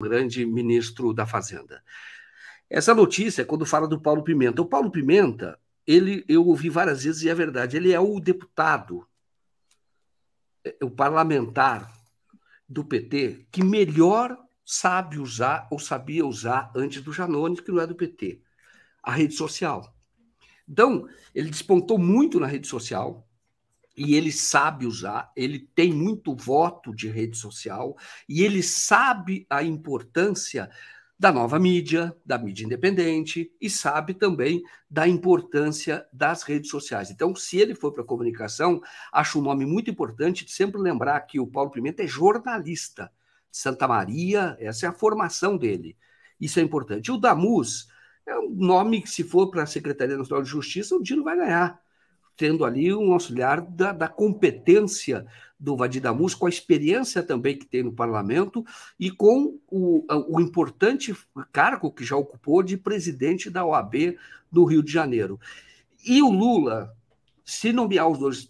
grande ministro da Fazenda. Essa notícia, é quando fala do Paulo Pimenta, o Paulo Pimenta, ele eu ouvi várias vezes e é verdade, ele é o deputado, é, o parlamentar do PT que melhor sabe usar ou sabia usar antes do Janone, que não é do PT, a rede social. Então, ele despontou muito na rede social, e ele sabe usar, ele tem muito voto de rede social e ele sabe a importância da nova mídia, da mídia independente e sabe também da importância das redes sociais. Então, se ele for para a comunicação, acho um nome muito importante de sempre lembrar que o Paulo Pimenta é jornalista de Santa Maria, essa é a formação dele. Isso é importante. O Damus é um nome que, se for para a Secretaria Nacional de Justiça, o Dino vai ganhar tendo ali um auxiliar da, da competência do Vadir Damus, com a experiência também que tem no parlamento e com o, o importante cargo que já ocupou de presidente da OAB no Rio de Janeiro. E o Lula, se nomear os dois,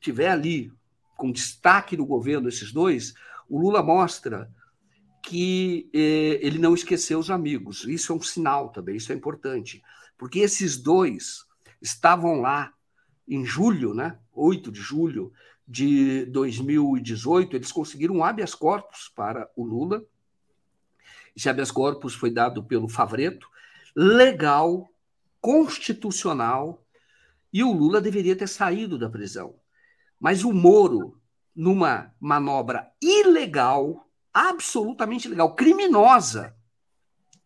tiver ali com destaque no governo esses dois, o Lula mostra que eh, ele não esqueceu os amigos. Isso é um sinal também, isso é importante. Porque esses dois estavam lá em julho, né, 8 de julho de 2018, eles conseguiram um habeas corpus para o Lula. Esse habeas corpus foi dado pelo Favreto, legal, constitucional, e o Lula deveria ter saído da prisão. Mas o Moro, numa manobra ilegal, absolutamente ilegal, criminosa,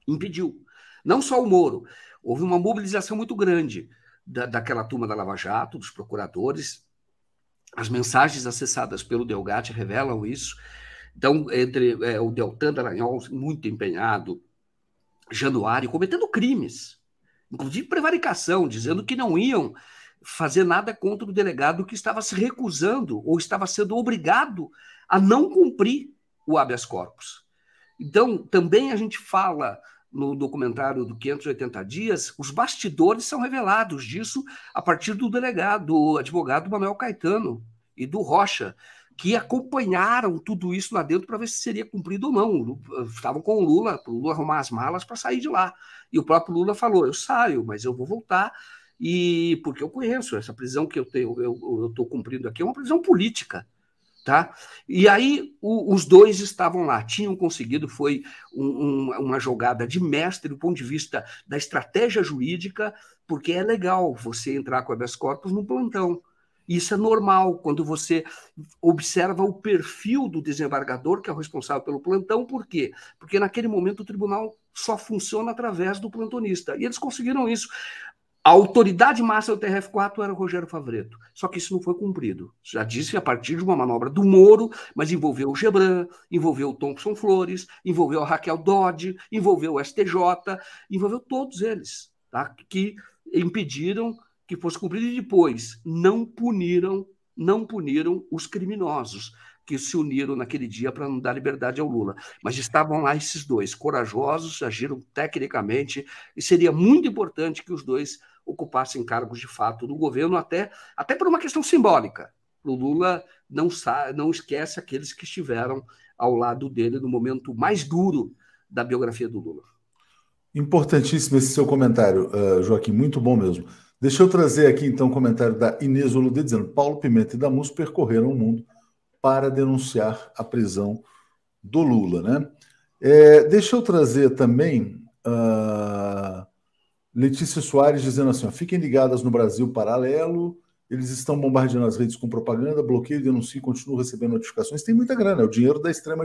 impediu. Não só o Moro, houve uma mobilização muito grande da, daquela turma da Lava Jato, dos procuradores. As mensagens acessadas pelo Delgatti revelam isso. Então, entre é, o Deltan Dallagnol, muito empenhado, Januário, cometendo crimes, inclusive prevaricação, dizendo que não iam fazer nada contra o delegado que estava se recusando ou estava sendo obrigado a não cumprir o habeas corpus. Então, também a gente fala no documentário do 580 Dias, os bastidores são revelados disso a partir do delegado, do advogado Manuel Caetano e do Rocha, que acompanharam tudo isso lá dentro para ver se seria cumprido ou não. Eh, estavam com o Lula, para o Lula arrumar as malas para sair de lá. E o próprio Lula falou: eu saio, mas eu vou voltar. E porque eu conheço essa prisão que eu tenho, eu estou cumprindo aqui é uma prisão política tá? E aí o, os dois estavam lá, tinham conseguido, foi um, um, uma jogada de mestre do ponto de vista da estratégia jurídica, porque é legal você entrar com habeas corpus no plantão. Isso é normal quando você observa o perfil do desembargador, que é o responsável pelo plantão, por quê? Porque naquele momento o tribunal só funciona através do plantonista. E eles conseguiram isso. A autoridade máxima do TRF4 era o Rogério Favreto. Só que isso não foi cumprido. Já disse a partir de uma manobra do Moro, mas envolveu o Gebran, envolveu o Thompson Flores, envolveu a Raquel Dodge, envolveu o STJ, envolveu todos eles, tá? que impediram que fosse cumprido e depois não puniram não puniram os criminosos que se uniram naquele dia para não dar liberdade ao Lula. Mas estavam lá esses dois, corajosos, agiram tecnicamente, e seria muito importante que os dois ocupassem cargos de fato no governo, até, até por uma questão simbólica. O Lula não, não esquece aqueles que estiveram ao lado dele no momento mais duro da biografia do Lula. Importantíssimo esse seu comentário, eh, Joaquim, muito bom mesmo. Deixa eu trazer aqui então o um comentário da Inês Oludê dizendo: Paulo Pimenta e Damus percorreram o mundo para denunciar a prisão do Lula, né? É, deixa eu trazer também uh, Letícia Soares dizendo assim: ó, fiquem ligadas no Brasil Paralelo, eles estão bombardeando as redes com propaganda, bloqueio, denuncio e continuam recebendo notificações. Tem muita grana, é o dinheiro da extrema